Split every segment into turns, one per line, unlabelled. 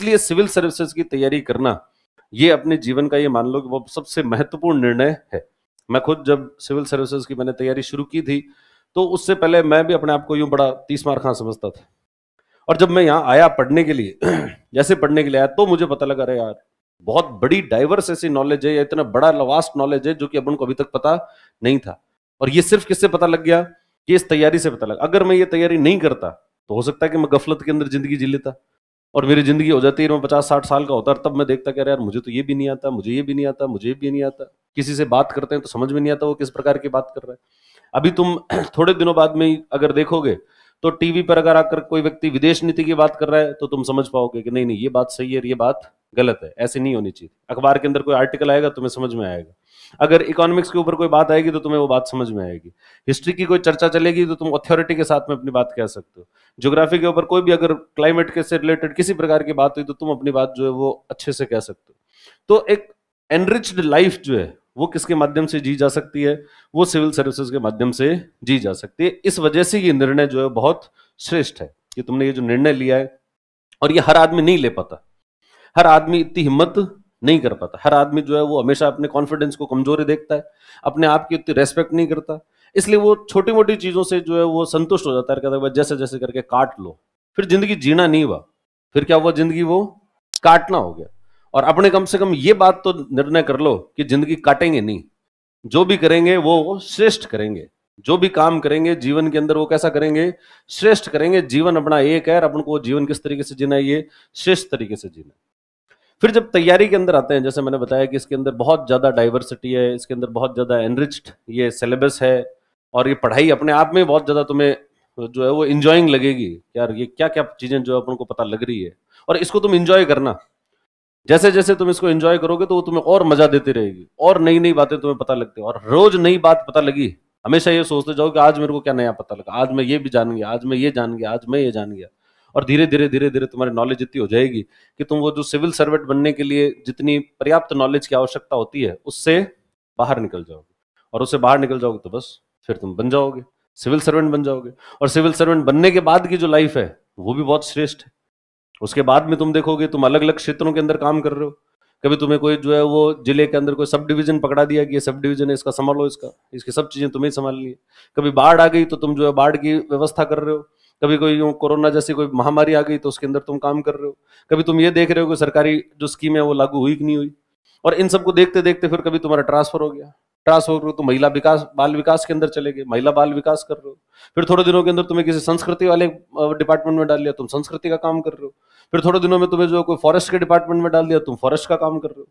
इसलिए civil services की तैयारी करना ये अपने जीवन का ये मान लो कि वो सबसे महत्वपूर्ण निर्णय है मैं खुद जब सिविल सर्विसेज की मैंने तैयारी शुरू की थी तो उससे पहले मैं भी अपने आप को यूं बड़ा तीस मार खां समझता था और जब मैं यहाँ आया पढ़ने के लिए जैसे पढ़ने के लिए आया तो मुझे पता लगा अरे यार बहुत बड़ी डाइवर्स ऐसी नॉलेज है या इतना बड़ा लवास्ट नॉलेज है जो कि अब उनको अभी तक पता नहीं था और ये सिर्फ किससे पता लग गया कि इस तैयारी से पता लगा अगर मैं ये तैयारी नहीं करता तो हो सकता है कि मैं गफलत के अंदर जिंदगी जी लेता और मेरी जिंदगी हो जाती है मैं पचास साठ साल का होता है तब मैं देखता कह रहा यार मुझे तो ये भी नहीं आता मुझे ये भी नहीं आता मुझे ये भी नहीं आता किसी से बात करते हैं तो समझ में नहीं आता वो किस प्रकार की बात कर रहा है अभी तुम थोड़े दिनों बाद में अगर देखोगे तो टीवी पर अगर आकर कोई व्यक्ति विदेश नीति की बात कर रहा है तो तुम समझ पाओगे कि नहीं नहीं ये बात सही है और ये बात गलत है ऐसी नहीं होनी चाहिए अखबार के अंदर कोई आर्टिकल आएगा तुम्हें समझ में आएगा अगर इकोनॉमिक्स के ऊपर कोई बात आएगी तो तुम्हें वो बात समझ में आएगी हिस्ट्री की कोई चर्चा चलेगी तो तुम अथॉरिटी के साथ में अपनी बात कह सकते हो ज्योग्राफी के ऊपर कोई भी अगर क्लाइमेट के से रिलेटेड किसी प्रकार की बात हुई तो तुम अपनी बात जो है वो अच्छे से कह सकते हो तो एक एनरिच्ड लाइफ जो है वो किसके माध्यम से जी जा सकती है वो सिविल सर्विसेज के माध्यम से जी जा सकती है इस वजह से ये निर्णय जो है बहुत श्रेष्ठ है कि तुमने ये जो निर्णय लिया है और ये हर आदमी नहीं ले पाता हर आदमी इतनी हिम्मत नहीं कर पाता हर आदमी जो है वो हमेशा अपने कॉन्फिडेंस को कमजोरी देखता है अपने आप की उतनी रेस्पेक्ट नहीं करता इसलिए वो छोटी मोटी चीज़ों से जो है वो संतुष्ट हो जाता है कहता है जैसे जैसे करके काट लो फिर जिंदगी जीना नहीं हुआ फिर क्या हुआ जिंदगी वो काटना हो गया और अपने कम से कम ये बात तो निर्णय कर लो कि जिंदगी काटेंगे नहीं जो भी करेंगे वो श्रेष्ठ करेंगे जो भी काम करेंगे जीवन के अंदर वो कैसा करेंगे श्रेष्ठ करेंगे जीवन अपना एक है और अपन को जीवन किस तरीके से जीना है ये श्रेष्ठ तरीके से जीना फिर जब तैयारी के अंदर आते हैं जैसे मैंने बताया कि इसके अंदर बहुत ज़्यादा डाइवर्सिटी है इसके अंदर बहुत ज़्यादा एनरिच्ड ये सिलेबस है और ये पढ़ाई अपने आप में बहुत ज़्यादा तुम्हें जो है वो इंजॉइंग लगेगी यार ये क्या क्या चीज़ें जो है अपन को पता लग रही है और इसको तुम इंजॉय करना जैसे जैसे तुम इसको एंजॉय करोगे तो वो तुम्हें और मजा देती रहेगी और नई नई बातें तुम्हें पता लगती और रोज नई बात पता लगी हमेशा ये सोचते जाओ कि आज मेरे को क्या नया पता लगा आज मैं ये भी जान गया आज मैं ये जान गया आज मैं ये जान गया और धीरे धीरे धीरे धीरे तुम्हारी नॉलेज इतनी हो जाएगी कि तुम वो जो सिविल सर्वेंट बनने के लिए जितनी पर्याप्त नॉलेज की आवश्यकता होती है उससे बाहर निकल जाओगे और उससे बाहर निकल जाओगे तो बस फिर तुम बन जाओगे सिविल सर्वेंट बन जाओगे और सिविल सर्वेंट बनने के बाद की जो लाइफ है वो भी बहुत श्रेष्ठ है उसके बाद में तुम देखोगे तुम अलग अलग क्षेत्रों के अंदर काम कर रहे हो कभी तुम्हें कोई जो है वो जिले के अंदर कोई सब डिवीजन पकड़ा दिया कि ये सब डिवीजन है इसका संभालो इसका इसकी सब चीजें तुम्हें संभालनी है कभी बाढ़ आ गई तो तुम जो है बाढ़ की व्यवस्था कर रहे हो कभी कोई कोरोना जैसी कोई महामारी आ गई तो उसके अंदर तुम काम कर रहे हो कभी तुम ये देख रहे हो कि सरकारी जो स्कीम है वो लागू हुई कि नहीं हुई और इन सबको देखते देखते फिर कभी तुम्हारा ट्रांसफर हो गया ट्रांसफर करो तो महिला विकास बाल विकास के अंदर चले गए महिला बाल विकास कर रहे हो फिर थोड़े दिनों के अंदर तुम्हें किसी संस्कृति वाले डिपार्टमेंट में डाल लिया तुम संस्कृति का काम कर रहे हो फिर थोड़े दिनों में तुम्हें जो कोई फॉरेस्ट के डिपार्टमेंट में डाल दिया तुम फॉरेस्ट का काम कर रहे हो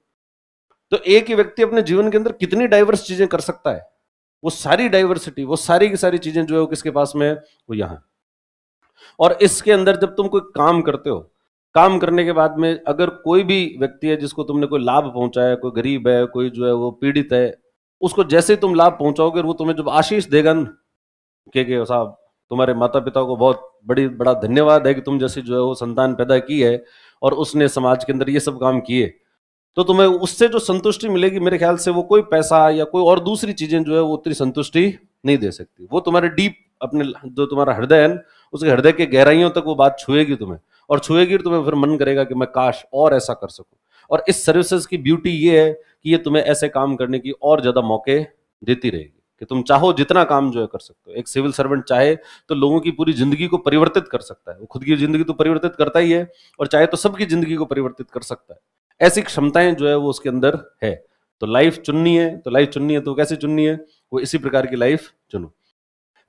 तो एक ही व्यक्ति अपने जीवन के अंदर कितनी डाइवर्स चीजें कर सकता है वो सारी डाइवर्सिटी वो सारी की सारी चीजें जो है वो किसके पास में है वो यहां और इसके अंदर जब तुम कोई काम करते हो काम करने के बाद में अगर कोई भी व्यक्ति है जिसको तुमने कोई लाभ पहुंचाया कोई गरीब है कोई जो है वो पीड़ित है उसको जैसे तुम लाभ पहुंचाओगे वो तुम्हें जब आशीष देगा के के साहब तुम्हारे माता पिता को बहुत बड़ी बड़ा धन्यवाद है कि तुम जैसे जो है वो संतान पैदा की है और उसने समाज के अंदर ये सब काम किए तो तुम्हें उससे जो संतुष्टि मिलेगी मेरे ख्याल से वो कोई पैसा या कोई और दूसरी चीजें जो है वो उतनी संतुष्टि नहीं दे सकती वो तुम्हारे डीप अपने जो तुम्हारा हृदय है उसके हृदय के गहराइयों तक वो बात छुएगी तुम्हें और छुएगी तुम्हें फिर मन करेगा कि मैं काश और ऐसा कर सकूं और इस सर्विसेज की ब्यूटी ये है कि ये तुम्हें ऐसे काम करने की और ज़्यादा मौके देती रहेगी कि तुम चाहो जितना काम जो है कर सकते हो एक सिविल सर्वेंट चाहे तो लोगों की पूरी जिंदगी को परिवर्तित कर सकता है वो खुद की जिंदगी तो परिवर्तित करता ही है और चाहे तो सबकी जिंदगी को परिवर्तित कर सकता है ऐसी क्षमताएं जो है वो उसके अंदर है तो लाइफ चुननी है तो लाइफ चुननी है तो कैसे चुननी है वो इसी प्रकार की लाइफ चुनो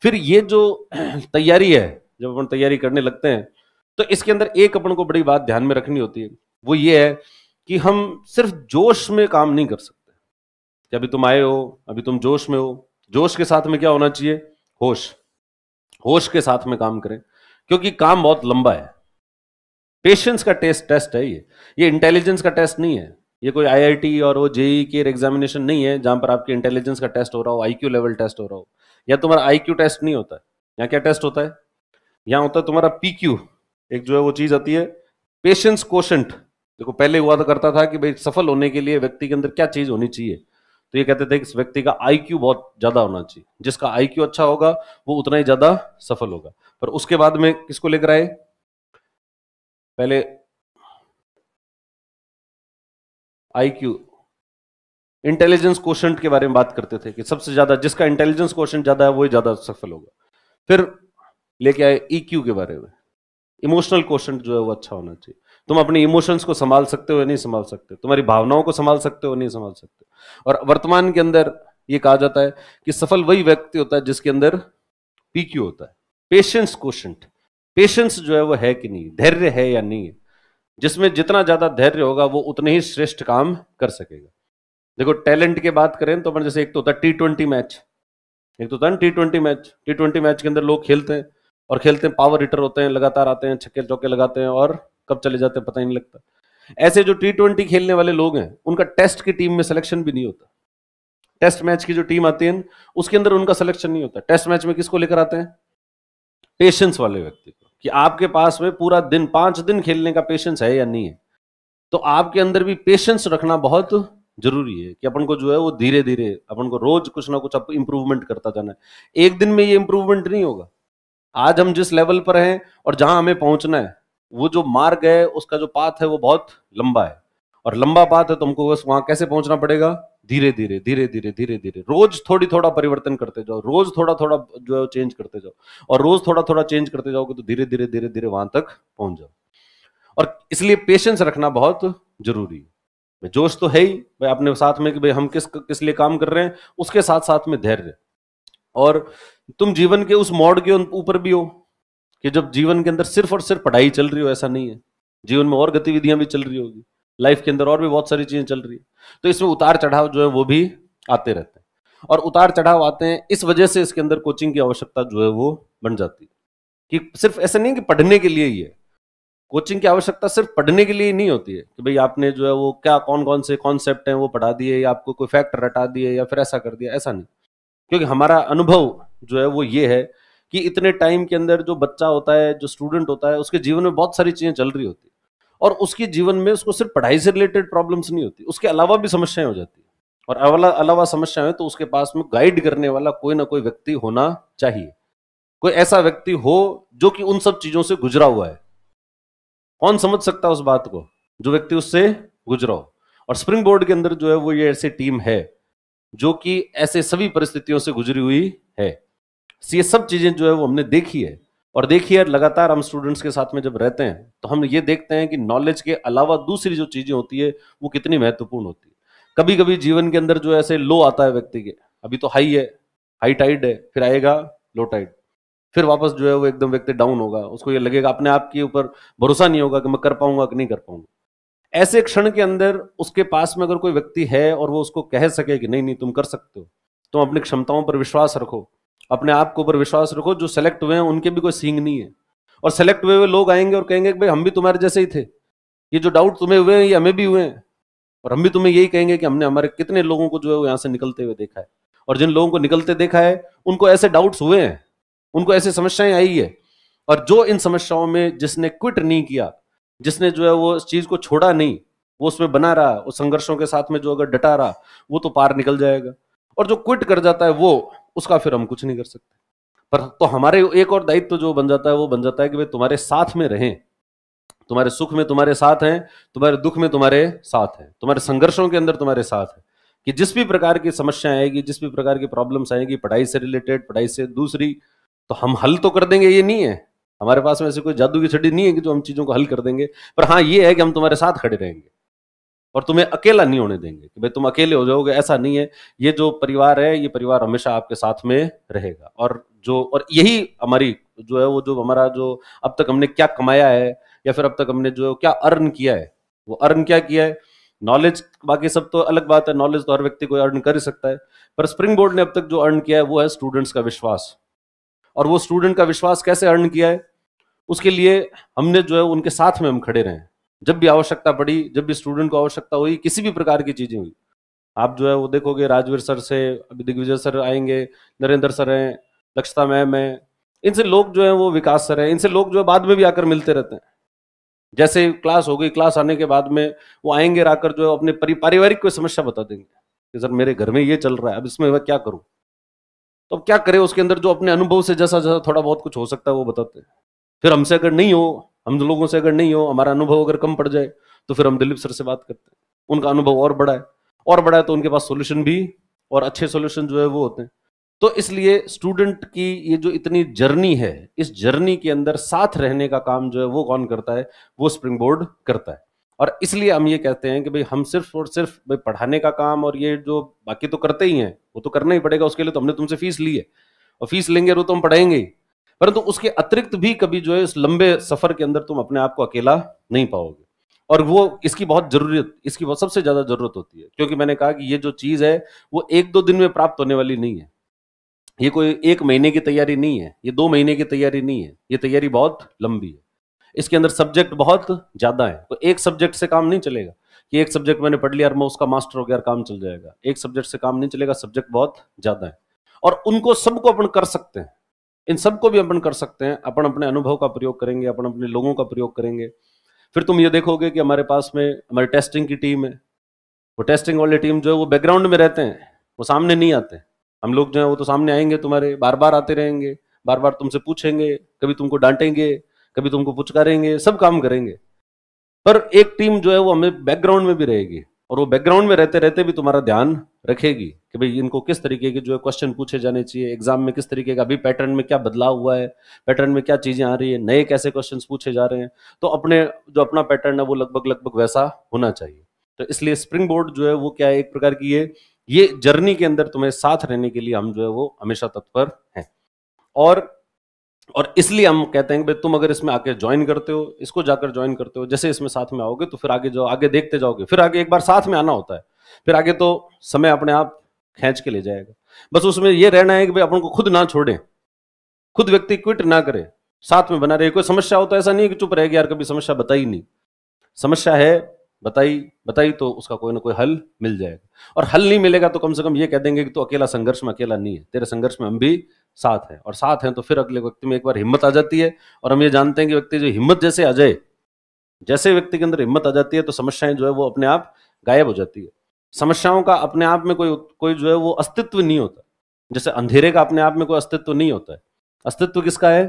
फिर ये जो तैयारी है जब अपन तैयारी करने लगते हैं तो इसके अंदर एक अपन को बड़ी बात ध्यान में रखनी होती है वो ये है कि हम सिर्फ जोश में काम नहीं कर सकते कि अभी तुम आए हो अभी तुम जोश में हो जोश के साथ में क्या होना चाहिए होश होश के साथ में काम करें क्योंकि काम बहुत लंबा है पेशेंस का टेस्ट टेस्ट है ये ये इंटेलिजेंस का टेस्ट नहीं है ये कोई आईआईटी और वो जेई के एग्जामिनेशन नहीं है जहां पर आपके इंटेलिजेंस का टेस्ट हो रहा हो आईक्यू लेवल टेस्ट हो रहा हो या तुम्हारा आईक्यू टेस्ट नहीं होता है यहाँ क्या टेस्ट होता है यहाँ होता है तुम्हारा पीक्यू एक जो है वो चीज आती है पेशेंस कोशंट देखो पहले हुआ तो करता था कि भाई सफल होने के लिए व्यक्ति के अंदर क्या चीज होनी चाहिए तो ये कहते थे कि इस व्यक्ति का आईक्यू बहुत ज्यादा होना चाहिए जिसका आईक्यू अच्छा होगा वो उतना ही ज्यादा सफल होगा पर उसके बाद में किसको लेकर आए पहले आईक्यू इंटेलिजेंस क्वेश्चन के बारे में बात करते थे कि सबसे ज्यादा जिसका इंटेलिजेंस क्वेश्चन ज्यादा है वो ही ज्यादा सफल होगा फिर लेके आए ईक्यू e के बारे में इमोशनल क्वेश्चन जो है वो अच्छा होना चाहिए तुम अपने इमोशंस को संभाल सकते हो या नहीं संभाल सकते तुम्हारी भावनाओं को संभाल सकते हो नहीं संभाल सकते और वर्तमान के अंदर ये कहा जाता है कि सफल वही व्यक्ति होता है जिसके अंदर पीक्यू होता है पेशेंस क्वेश्चन पेशेंस जो है वो है कि नहीं धैर्य है या नहीं है जिसमें जितना ज्यादा धैर्य होगा वो उतने ही श्रेष्ठ काम कर सकेगा देखो टैलेंट की बात करें तो अपन जैसे एक तो होता है टी ट्वेंटी मैच एक तो होता है T twenty match T twenty match के अंदर लोग खेलते हैं और खेलते हैं पावर हिटर होते हैं लगातार आते हैं छक्के चौके लगाते हैं और कब चले जाते हैं पता ही नहीं लगता ऐसे जो टी ट्वेंटी खेलने वाले लोग हैं उनका टेस्ट की टीम में सिलेक्शन भी नहीं होता टेस्ट मैच की जो टीम आती है उसके अंदर उनका सिलेक्शन नहीं होता टेस्ट मैच में किसको लेकर आते हैं पेशेंस वाले व्यक्ति को कि आपके पास में पूरा दिन पांच दिन खेलने का पेशेंस है या नहीं है तो आपके अंदर भी पेशेंस रखना बहुत जरूरी है कि अपन को जो है वो धीरे धीरे अपन को रोज कुछ ना कुछ इंप्रूवमेंट करता जाना है एक दिन में ये इंप्रूवमेंट नहीं होगा आज हम जिस लेवल पर हैं और जहां हमें पहुंचना है वो जो मार्ग है उसका जो पाथ है वो बहुत लंबा है और लंबा पाथ है तुमको तो बस वहां कैसे पहुंचना पड़ेगा धीरे धीरे धीरे धीरे धीरे धीरे रोज थोड़ी थोड़ा परिवर्तन करते जाओ रोज थोड़ा थोड़ा जो है चेंज करते जाओ और रोज थोड़ा थोड़ा चेंज करते जाओगे तो धीरे धीरे धीरे धीरे वहां तक पहुंच जाओ और इसलिए पेशेंस रखना बहुत जरूरी है जोश तो है ही भाई अपने साथ में कि भाई हम किस किस लिए काम कर रहे हैं उसके साथ साथ में धैर्य और तुम जीवन के उस मोड़ के ऊपर भी हो कि जब जीवन के अंदर सिर्फ और सिर्फ पढ़ाई चल रही हो ऐसा नहीं है जीवन में और गतिविधियां भी चल रही होगी लाइफ के अंदर और भी बहुत सारी चीजें चल रही है तो इसमें उतार चढ़ाव जो है वो भी आते रहते हैं और उतार चढ़ाव आते हैं इस वजह से इसके अंदर कोचिंग की आवश्यकता जो है वो बन जाती है कि सिर्फ ऐसा नहीं कि पढ़ने के लिए ही है कोचिंग की आवश्यकता सिर्फ पढ़ने के लिए ही नहीं होती है कि भाई आपने जो है वो क्या कौन कौन से कॉन्सेप्ट हैं वो पढ़ा दिए या आपको कोई फैक्ट रटा दिए या फिर ऐसा कर दिया ऐसा नहीं क्योंकि हमारा अनुभव जो है वो ये है कि इतने टाइम के अंदर जो बच्चा होता है जो स्टूडेंट होता है उसके जीवन में बहुत सारी चीज़ें चल रही होती है और उसके जीवन में उसको सिर्फ पढ़ाई से रिलेटेड प्रॉब्लम्स नहीं होती उसके अलावा भी समस्याएं हो जाती है और अलावा समस्याएं तो उसके पास में गाइड करने वाला कोई ना कोई व्यक्ति होना चाहिए कोई ऐसा व्यक्ति हो जो कि उन सब चीज़ों से गुजरा हुआ है कौन समझ सकता है उस बात को जो व्यक्ति उससे गुजरा हो और स्प्रिंग बोर्ड के अंदर जो है वो ये ऐसी टीम है जो कि ऐसे सभी परिस्थितियों से गुजरी हुई है ये सब चीज़ें जो है वो हमने देखी है और देखिए लगातार हम स्टूडेंट्स के साथ में जब रहते हैं तो हम ये देखते हैं कि नॉलेज के अलावा दूसरी जो चीज़ें होती है वो कितनी महत्वपूर्ण होती है कभी कभी जीवन के अंदर जो ऐसे लो आता है व्यक्ति के अभी तो हाई है हाई टाइड है फिर आएगा लो टाइड फिर वापस जो है वो एकदम व्यक्ति डाउन होगा उसको ये लगेगा अपने आप के ऊपर भरोसा नहीं होगा कि मैं कर पाऊंगा कि नहीं कर पाऊंगा ऐसे क्षण के अंदर उसके पास में अगर कोई व्यक्ति है और वो उसको कह सके कि नहीं नहीं तुम कर सकते हो तुम तो अपनी क्षमताओं पर विश्वास रखो अपने आप के ऊपर विश्वास रखो जो सेलेक्ट हुए हैं उनके भी कोई सींग नहीं है और सेलेक्ट हुए हुए लोग आएंगे और कहेंगे भाई हम भी तुम्हारे जैसे ही थे ये जो डाउट तुम्हें हुए हैं ये हमें भी हुए हैं और हम भी तुम्हें यही कहेंगे कि हमने हमारे कितने लोगों को जो है वो यहाँ से निकलते हुए देखा है और जिन लोगों को निकलते देखा है उनको ऐसे डाउट्स हुए हैं उनको ऐसी समस्याएं आई है और जो इन समस्याओं में जिसने क्विट नहीं किया जिसने जो है वो इस चीज़ को छोड़ा नहीं वो उसमें बना रहा उस संघर्षों के साथ में जो अगर डटा रहा वो तो पार निकल जाएगा और जो क्विट कर जाता है वो उसका फिर हम कुछ नहीं कर सकते पर तो हमारे एक और दायित्व तो जो बन जाता है वो बन जाता है कि भाई तुम्हारे साथ में रहें तुम्हारे सुख में तुम्हारे साथ हैं तुम्हारे दुख में तुम्हारे साथ हैं तुम्हारे संघर्षों के अंदर तुम्हारे साथ हैं कि जिस भी प्रकार की समस्या आएगी जिस भी प्रकार की प्रॉब्लम्स आएगी पढ़ाई से रिलेटेड पढ़ाई से दूसरी तो हम हल तो कर देंगे ये नहीं है हमारे पास में ऐसी कोई जादू की छड़ी नहीं है कि जो हम चीज़ों को हल कर देंगे पर हाँ ये है कि हम तुम्हारे साथ खड़े रहेंगे और तुम्हें अकेला नहीं होने देंगे कि भाई तुम अकेले हो जाओगे ऐसा नहीं है ये जो परिवार है ये परिवार हमेशा आपके साथ में रहेगा और जो और यही हमारी जो है वो जो हमारा जो अब तक हमने क्या कमाया है या फिर अब तक हमने जो क्या अर्न किया है वो अर्न क्या किया है नॉलेज बाकी सब तो अलग बात है नॉलेज तो हर व्यक्ति को अर्न कर ही सकता है पर स्प्रिंग बोर्ड ने अब तक जो अर्न किया है वो है स्टूडेंट्स का विश्वास और वो स्टूडेंट का विश्वास कैसे अर्न किया है उसके लिए हमने जो है उनके साथ में हम खड़े रहे जब भी आवश्यकता पड़ी जब भी स्टूडेंट को आवश्यकता हुई किसी भी प्रकार की चीजें हुई आप जो है वो देखोगे राजवीर सर से अभी दिग्विजय सर आएंगे नरेंद्र सर हैं दक्षता मैम है इनसे लोग जो है वो विकास सर हैं इनसे लोग जो है बाद में भी आकर मिलते रहते हैं जैसे क्लास हो गई क्लास आने के बाद में वो आएंगे आकर जो है अपने पारिवारिक कोई समस्या बता देंगे कि सर मेरे घर में ये चल रहा है अब इसमें मैं क्या करूँ तो अब क्या करें उसके अंदर जो अपने अनुभव से जैसा जैसा थोड़ा बहुत कुछ हो सकता है वो बताते हैं फिर हमसे अगर नहीं हो हम तो लोगों से अगर नहीं हो हमारा अनुभव अगर कम पड़ जाए तो फिर हम दिलीप सर से बात करते हैं उनका अनुभव और बड़ा है और बड़ा है तो उनके पास सोल्यूशन भी और अच्छे सोल्यूशन जो है वो होते हैं तो इसलिए स्टूडेंट की ये जो इतनी जर्नी है इस जर्नी के अंदर साथ रहने का काम जो है वो कौन करता है वो स्प्रिंग बोर्ड करता है और इसलिए हम ये कहते हैं कि भाई हम सिर्फ और सिर्फ भाई पढ़ाने का काम और ये जो बाकी तो करते ही हैं वो तो करना ही पड़ेगा उसके लिए तो हमने तुमसे फीस ली है और फीस लेंगे तो, तो हम पढ़ाएंगे ही परंतु उसके अतिरिक्त भी कभी जो है इस लंबे सफर के अंदर तुम अपने आप को अकेला नहीं पाओगे और वो इसकी बहुत जरूरत इसकी बहुत सबसे ज्यादा जरूरत होती है क्योंकि मैंने कहा कि ये जो चीज है वो एक दो दिन में प्राप्त होने वाली नहीं है ये कोई एक महीने की तैयारी नहीं है ये दो महीने की तैयारी नहीं है ये तैयारी बहुत लंबी है इसके अंदर सब्जेक्ट बहुत ज्यादा है तो एक सब्जेक्ट से काम नहीं चलेगा कि एक सब्जेक्ट मैंने पढ़ लिया और मैं उसका मास्टर हो गया और काम चल जाएगा एक सब्जेक्ट से काम नहीं चलेगा सब्जेक्ट बहुत ज्यादा है और उनको सबको अपन कर सकते हैं इन सबको भी अपन कर सकते हैं अपन अपने अनुभव का प्रयोग करेंगे अपन अपने लोगों का प्रयोग करेंगे फिर तुम ये देखोगे कि हमारे पास में हमारी टेस्टिंग की टीम है वो टेस्टिंग वाली टीम जो है वो बैकग्राउंड में रहते हैं वो सामने नहीं आते हम लोग जो है वो तो सामने आएंगे तुम्हारे बार बार आते रहेंगे बार बार तुमसे पूछेंगे कभी तुमको डांटेंगे कभी तुमको पुचकारेंगे सब काम करेंगे पर एक टीम जो है वो हमें बैकग्राउंड में भी रहेगी और वो बैकग्राउंड में रहते रहते भी तुम्हारा ध्यान रखेगी कि भाई इनको किस तरीके के जो है क्वेश्चन पूछे जाने चाहिए एग्जाम में किस तरीके का अभी पैटर्न में क्या बदलाव हुआ है पैटर्न में क्या चीजें आ रही है नए कैसे क्वेश्चन पूछे जा रहे हैं तो अपने जो अपना पैटर्न है वो लगभग लगभग वैसा होना चाहिए तो इसलिए स्प्रिंग बोर्ड जो है वो क्या है एक प्रकार की ये ये जर्नी के अंदर तुम्हें साथ रहने के लिए हम जो है वो हमेशा तत्पर हैं और और इसलिए हम कहते हैं कि तुम अगर इसमें आके ज्वाइन करते हो इसको जाकर ज्वाइन करते हो जैसे इसमें साथ में आओगे तो फिर आगे जाओ आगे देखते जाओगे फिर आगे एक बार साथ में आना होता है फिर आगे तो समय अपने आप खींच के ले जाएगा बस उसमें यह रहना है कि भाई अपन को खुद ना छोड़े खुद व्यक्ति क्विट ना करे साथ में बना रहे कोई समस्या हो तो ऐसा नहीं है कि चुप रहेगी यार कभी समस्या बताई नहीं समस्या है बताई बताई तो उसका कोई ना कोई हल मिल जाएगा और हल नहीं मिलेगा तो कम से कम ये कह देंगे कि तू तो अकेला संघर्ष में अकेला नहीं है तेरे संघर्ष में हम भी साथ हैं और साथ हैं तो फिर अगले व्यक्ति में एक बार हिम्मत आ जाती है और हम ये जानते हैं कि व्यक्ति जो हिम्मत जैसे आ जाए जैसे व्यक्ति के अंदर हिम्मत आ जाती है तो समस्याएं जो है वो अपने आप गायब हो जाती है समस्याओं का अपने आप में कोई कोई जो है वो अस्तित्व नहीं होता जैसे अंधेरे का अपने आप में कोई अस्तित्व नहीं होता है अस्तित्व किसका है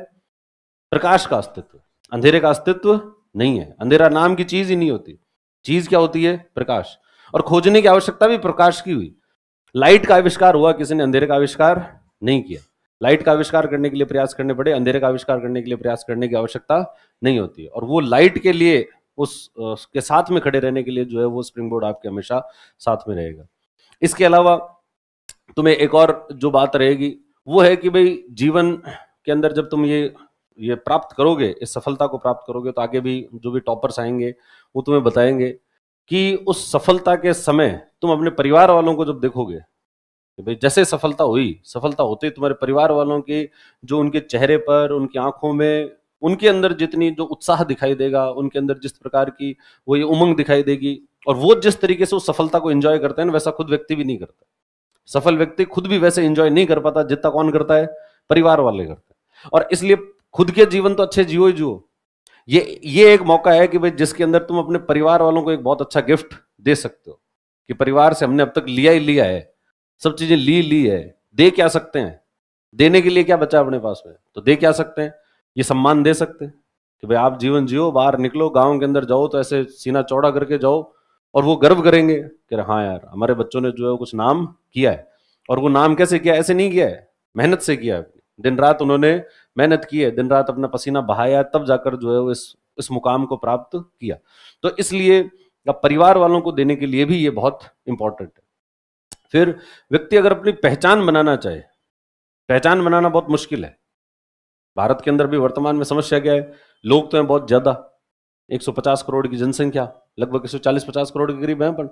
प्रकाश का अस्तित्व अंधेरे का अस्तित्व नहीं है अंधेरा नाम की चीज ही नहीं होती चीज क्या होती है प्रकाश और खोजने की आवश्यकता भी प्रकाश की हुई लाइट का आविष्कार हुआ किसी ने अंधेरे का आविष्कार नहीं किया लाइट का आविष्कार करने के लिए प्रयास करने पड़े अंधेरे का आविष्कार करने के लिए प्रयास करने की आवश्यकता नहीं होती और वो लाइट के लिए उस के साथ में खड़े रहने के लिए जो है वो स्प्रिंग बोर्ड आपके हमेशा साथ में रहेगा इसके अलावा तुम्हें एक और जो बात रहेगी वो है कि भाई जीवन के अंदर जब तुम ये ये प्राप्त करोगे इस सफलता को प्राप्त करोगे तो आगे भी जो भी टॉपर्स आएंगे वो तुम्हें बताएंगे कि उस सफलता के समय तुम अपने परिवार वालों को जब देखोगे कि भाई जैसे सफलता हुई सफलता होते ही तुम्हारे परिवार वालों की जो उनके चेहरे पर उनकी आंखों में उनके अंदर जितनी जो उत्साह दिखाई देगा उनके अंदर जिस प्रकार की वो ये उमंग दिखाई देगी और वो जिस तरीके से उस सफलता को एंजॉय करते हैं वैसा खुद व्यक्ति भी नहीं करता सफल व्यक्ति खुद भी वैसे एंजॉय नहीं कर पाता जितना कौन करता है परिवार वाले करते हैं और इसलिए खुद के जीवन तो अच्छे जियो ही जियो ये ये एक मौका है कि भाई जिसके अंदर तुम अपने परिवार वालों को एक बहुत अच्छा गिफ्ट दे सकते हो कि परिवार से हमने अब तक लिया ही लिया है सब चीजें ली ली है दे क्या सकते हैं देने के लिए क्या बचा अपने पास में तो दे क्या सकते हैं ये सम्मान दे सकते हैं कि भाई आप जीवन जियो बाहर निकलो गांव के अंदर जाओ तो ऐसे सीना चौड़ा करके जाओ और वो गर्व करेंगे कि हाँ यार हमारे बच्चों ने जो है कुछ नाम किया है और वो नाम कैसे किया ऐसे नहीं किया है मेहनत से किया है दिन रात उन्होंने मेहनत की है दिन रात अपना पसीना बहाया तब जाकर जो है वो इस इस मुकाम को प्राप्त किया तो इसलिए परिवार वालों को देने के लिए भी ये बहुत इंपॉर्टेंट है फिर व्यक्ति अगर अपनी पहचान बनाना चाहे पहचान बनाना बहुत मुश्किल है भारत के अंदर भी वर्तमान में समस्या क्या है लोग तो हैं बहुत ज़्यादा 150 करोड़ की जनसंख्या लगभग 140-50 करोड़ के करीब है अपन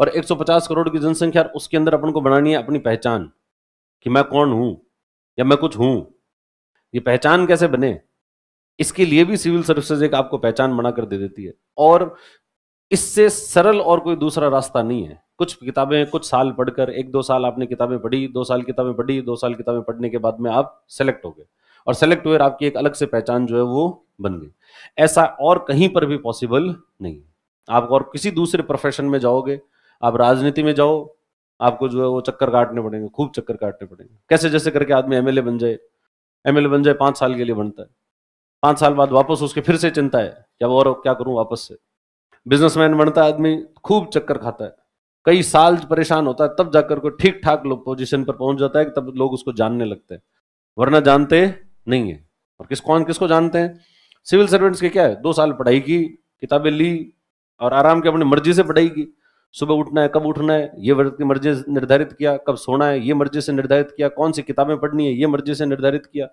और 150 करोड़ की जनसंख्या उसके अंदर अपन को बनानी है अपनी पहचान कि मैं कौन हूं या मैं कुछ हूं ये पहचान कैसे बने इसके लिए भी सिविल सर्विसेज एक आपको पहचान बनाकर दे देती है और इससे सरल और कोई दूसरा रास्ता नहीं है कुछ किताबें कुछ साल पढ़कर एक दो साल आपने किताबें पढ़ी दो साल किताबें पढ़ी दो साल किताबें पढ़ने के बाद में आप सेलेक्ट हो गए और सेलेक्ट वेयर आपकी एक अलग से पहचान जो है वो बन गई ऐसा और कहीं पर भी पॉसिबल नहीं आप और किसी दूसरे प्रोफेशन में जाओगे आप राजनीति में जाओ आपको जो है वो चक्कर काटने पड़ेंगे खूब चक्कर काटने पड़ेंगे कैसे जैसे करके आदमी एमएलए बन जाए एमएलए बन जाए पांच साल के लिए बनता है पांच साल बाद वापस उसके फिर से चिंता है क्या और क्या करूं वापस से बिजनेसमैन बनता है आदमी खूब चक्कर खाता है कई साल परेशान होता है तब जाकर कोई ठीक ठाक पोजिशन पर पहुंच जाता है तब लोग उसको जानने लगते हैं वरना जानते नहीं है और किस कौन किसको जानते हैं सिविल सर्वेंट्स के क्या है दो साल पढ़ाई की किताबें ली और आराम के अपनी मर्जी से पढ़ाई की सुबह उठना है कब उठना है ये व्रत की मर्जी से निर्धारित किया कब सोना है ये मर्जी से निर्धारित किया कौन सी किताबें पढ़नी है ये मर्जी से निर्धारित किया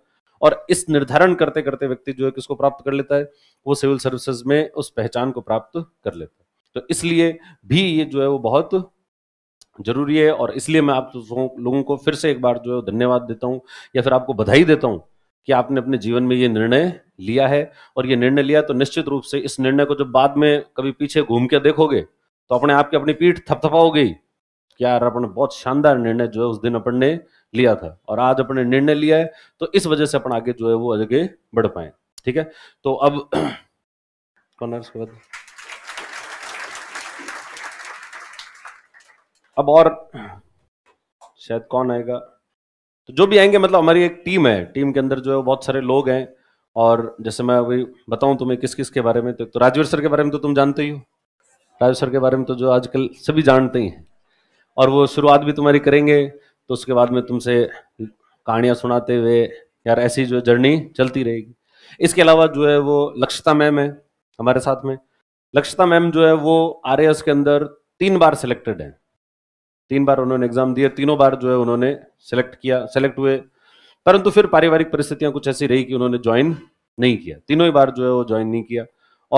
और इस निर्धारण करते करते व्यक्ति जो है किसको प्राप्त कर लेता है वो सिविल सर्विसेज में उस पहचान को प्राप्त कर लेता है तो इसलिए भी ये जो है वो बहुत जरूरी है और इसलिए मैं आप लोगों को फिर से एक बार जो है धन्यवाद देता हूँ या फिर आपको बधाई देता हूँ कि आपने अपने जीवन में ये निर्णय लिया है और ये निर्णय लिया तो निश्चित रूप से इस निर्णय को जब बाद में कभी पीछे घूम के देखोगे तो अपने आप की अपनी पीठ थपथपाओगी कि यार अपन बहुत शानदार निर्णय जो है उस दिन अपन ने लिया था और आज अपने निर्णय लिया है तो इस वजह से अपन आगे जो है वो आगे बढ़ पाए ठीक है तो अब कौन उसके बाद अब और शायद कौन आएगा तो जो भी आएंगे मतलब हमारी एक टीम है टीम के अंदर जो है बहुत सारे लोग हैं और जैसे मैं अभी बताऊं तुम्हें किस किस के बारे में तो, तो, राजवीर सर के बारे में तो तुम जानते ही हो राजवीर सर के बारे में तो जो आजकल सभी जानते ही हैं और वो शुरुआत भी तुम्हारी करेंगे तो उसके बाद में तुमसे कहानियाँ सुनाते हुए यार ऐसी जो जर्नी चलती रहेगी इसके अलावा जो है वो लक्षता मैम है हमारे साथ में लक्षता मैम जो है वो आर के अंदर तीन बार सिलेक्टेड है तीन बार उन्होंने एग्जाम दिए तीनों बार जो है उन्होंने सेलेक्ट किया सेलेक्ट हुए परंतु फिर पारिवारिक परिस्थितियां कुछ ऐसी रही कि उन्होंने ज्वाइन नहीं किया तीनों ही बार जो है वो ज्वाइन नहीं किया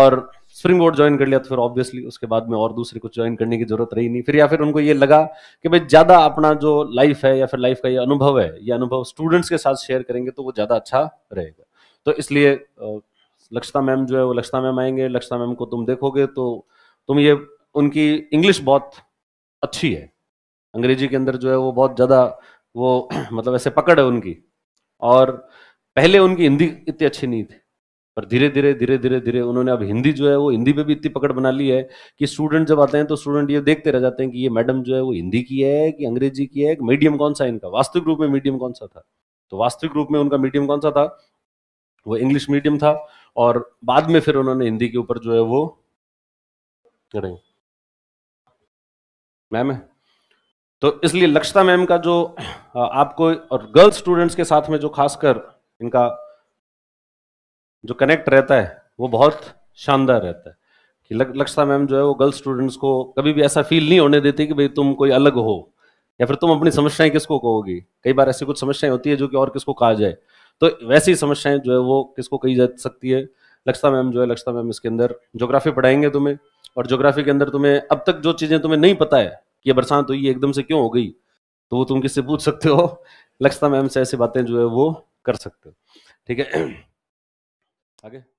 और स्प्रिंग बोर्ड ज्वाइन कर लिया तो फिर ऑब्वियसली उसके बाद में और दूसरी कुछ ज्वाइन करने की जरूरत रही नहीं फिर या फिर उनको ये लगा कि भाई ज़्यादा अपना जो लाइफ है या फिर लाइफ का ये अनुभव है ये अनुभव स्टूडेंट्स के साथ शेयर करेंगे तो वो ज़्यादा अच्छा रहेगा तो इसलिए लक्षता मैम जो है वो लक्षता मैम आएंगे लक्षता मैम को तुम देखोगे तो तुम ये उनकी इंग्लिश बहुत अच्छी है अंग्रेजी के अंदर जो है वो बहुत ज़्यादा वो मतलब ऐसे पकड़ है उनकी और पहले उनकी हिंदी इतनी अच्छी नहीं थी पर धीरे धीरे धीरे धीरे धीरे उन्होंने अब हिंदी जो है वो हिंदी पे भी इतनी पकड़ बना ली है कि स्टूडेंट जब आते हैं तो स्टूडेंट ये देखते रह जाते हैं कि ये मैडम जो है वो हिंदी की है कि अंग्रेजी की है कि मीडियम कौन सा इनका वास्तविक रूप में मीडियम कौन सा था तो वास्तविक रूप में उनका मीडियम कौन सा था वो इंग्लिश मीडियम था और बाद में फिर उन्होंने हिंदी के ऊपर जो है वो करें मैम है तो इसलिए लक्षता मैम का जो आपको और गर्ल्स स्टूडेंट्स के साथ में जो खासकर इनका जो कनेक्ट रहता है वो बहुत शानदार रहता है कि लक्षता मैम जो है वो गर्ल्स स्टूडेंट्स को कभी भी ऐसा फील नहीं होने देती कि भाई तुम कोई अलग हो या फिर तुम अपनी समस्याएं किसको कहोगी कई बार ऐसी कुछ समस्याएं होती है जो कि और किसको कहा जाए तो वैसी समस्याएं जो है वो किसको कही जा सकती है लक्षता मैम जो है लक्षता मैम इसके अंदर ज्योग्राफी पढ़ाएंगे तुम्हें और ज्योग्राफी के अंदर तुम्हें अब तक जो चीज़ें तुम्हें नहीं पता है कि तो ये बरसात हुई एकदम से क्यों हो गई तो वो तुम किससे पूछ सकते हो लक्षता मैम से ऐसी बातें जो है वो कर सकते हो ठीक है आगे